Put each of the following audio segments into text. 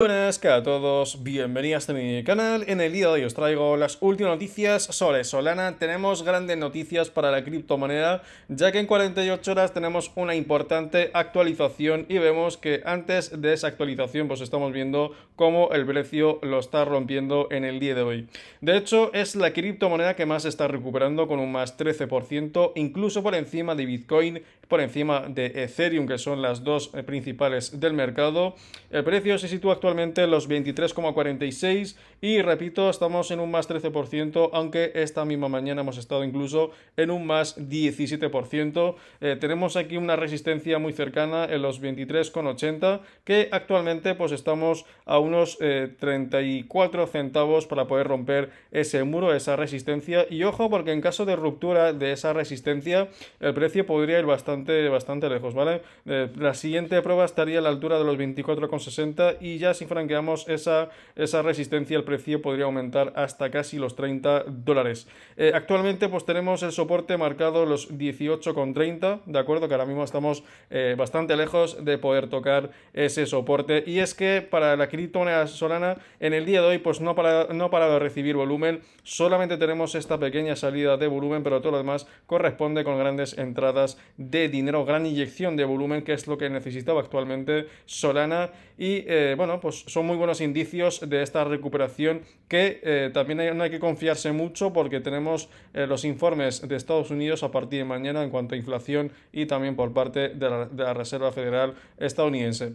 Buenas a todos, bienvenidos a mi canal. En el día de hoy os traigo las últimas noticias sobre Solana. Tenemos grandes noticias para la criptomoneda, ya que en 48 horas tenemos una importante actualización y vemos que antes de esa actualización pues estamos viendo cómo el precio lo está rompiendo en el día de hoy. De hecho, es la criptomoneda que más está recuperando con un más 13%, incluso por encima de Bitcoin por encima de Ethereum, que son las dos eh, principales del mercado. El precio se sitúa actualmente en los 23,46 y repito, estamos en un más 13%, aunque esta misma mañana hemos estado incluso en un más 17%. Eh, tenemos aquí una resistencia muy cercana en los 23,80 que actualmente pues estamos a unos 34 eh, centavos para poder romper ese muro, esa resistencia y ojo porque en caso de ruptura de esa resistencia el precio podría ir bastante bastante, lejos, ¿vale? Eh, la siguiente prueba estaría a la altura de los 24,60 y ya si franqueamos esa, esa resistencia, el precio podría aumentar hasta casi los 30 dólares. Eh, actualmente pues tenemos el soporte marcado los 18,30, ¿de acuerdo? Que ahora mismo estamos eh, bastante lejos de poder tocar ese soporte. Y es que para la criptomoneda Solana, en el día de hoy pues no para no ha parado de recibir volumen, solamente tenemos esta pequeña salida de volumen, pero todo lo demás corresponde con grandes entradas de dinero, gran inyección de volumen, que es lo que necesitaba actualmente Solana. Y eh, bueno, pues son muy buenos indicios de esta recuperación que eh, también hay, no hay que confiarse mucho porque tenemos eh, los informes de Estados Unidos a partir de mañana en cuanto a inflación y también por parte de la, Reserva Federal estadounidense.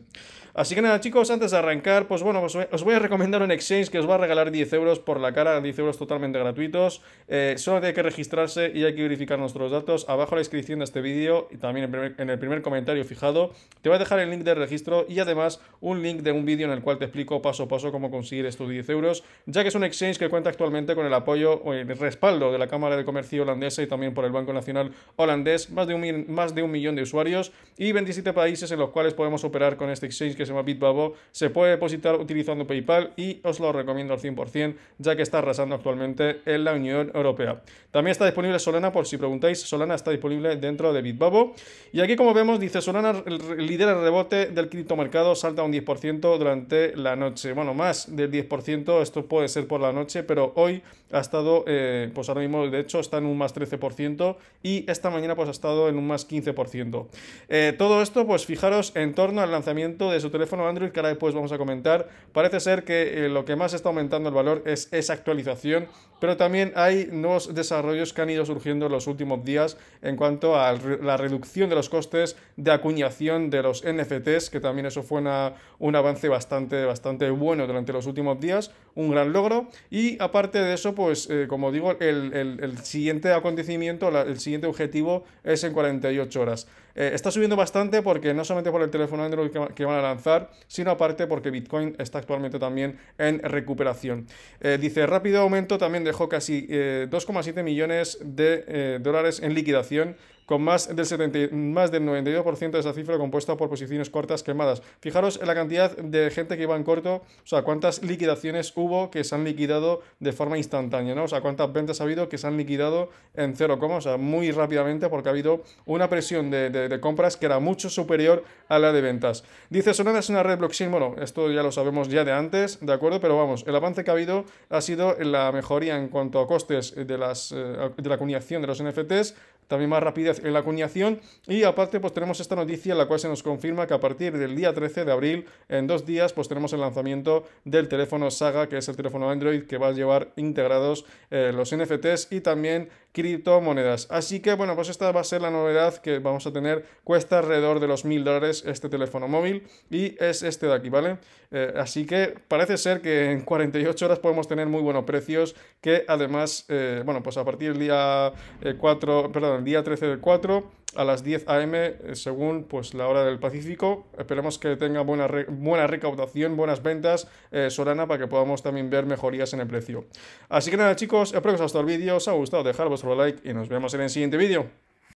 Así que nada chicos, antes de arrancar, pues bueno, os voy a recomendar un exchange que os va a regalar 10 euros por la cara, 10 euros totalmente gratuitos. solo hay que registrarse y hay que verificar nuestros datos. Abajo la descripción de este vídeo también en, el primer comentario fijado. Te voy a dejar el link de registro y además un link de un vídeo en el cual te explico paso a paso cómo conseguir estos 10 euros, ya que es un exchange que cuenta actualmente con el apoyo o el respaldo de la Cámara de Comercio holandesa y también por el Banco Nacional holandés, más de un, más de un millón de usuarios y 27 países en los cuales podemos operar con este exchange que se llama Bitbabo. Se puede depositar utilizando PayPal y os lo recomiendo al 100%, ya que está arrasando actualmente en la Unión Europea. También está disponible Solana, por si preguntáis, Solana está disponible dentro de Bitbabo y aquí, como vemos, dice Solana líder el rebote del criptomercado, salta un 10% durante la noche. Bueno, más del 10%, esto puede ser por la noche, pero hoy ha estado, eh, pues ahora mismo, de hecho, está en un más 13% y esta mañana, pues ha estado en un más 15%. Eh, todo esto, pues fijaros en torno al lanzamiento de su teléfono Android, que ahora después vamos a comentar. Parece ser que eh, lo que más está aumentando el valor es esa actualización, pero también hay nuevos desarrollos que han ido surgiendo en los últimos días en cuanto a la reducción de los costes de acuñación de los NFTs, que también eso fue un avance bastante, bastante bueno durante los últimos días, un gran logro. Y aparte de eso, pues eh, como digo, el, siguiente acontecimiento, el siguiente objetivo es en 48 horas. Eh, está subiendo bastante porque no solamente por el teléfono Android que, van a lanzar, sino aparte porque Bitcoin está actualmente también en recuperación. Eh, dice, rápido aumento también dejó casi 2,7 millones de dólares en liquidación con más del, 70, más del 92% de esa cifra compuesta por posiciones cortas quemadas. Fijaros en la cantidad de gente que iba en corto, o sea, cuántas liquidaciones hubo que se han liquidado de forma instantánea, ¿no? O sea, cuántas ventas ha habido que se han liquidado en cero o sea, muy rápidamente porque ha habido una presión de, compras que era mucho superior a la de ventas. Dice, Solana es una red blockchain, bueno, esto ya lo sabemos ya de antes, ¿de acuerdo? Pero vamos, el avance que ha habido ha sido la mejoría en cuanto a costes de, las, eh, de la acuñación de los NFTs, también más rápida en la acuñación y aparte pues tenemos esta noticia en la cual se nos confirma que a partir del día 13 de abril, en dos días, pues tenemos el lanzamiento del teléfono Saga, que es el teléfono Android que va a llevar integrados eh, los NFTs y también criptomonedas. Así que bueno, pues esta va a ser la novedad que vamos a tener. Cuesta alrededor de los mil dólares este teléfono móvil y es este de aquí, ¿vale? Eh, así que parece ser que en 48 horas podemos tener muy buenos precios que además, eh, bueno, pues a partir del día 4, eh, perdón, el día 13 del 4 a las 10 a.m. Eh, según pues, la hora del Pacífico. Esperemos que tenga buena, buena recaudación, buenas ventas eh, Solana para que podamos también ver mejorías en el precio. Así que nada chicos, espero que os haya gustado el vídeo, os ha gustado dejar vuestro like y nos vemos en el siguiente vídeo.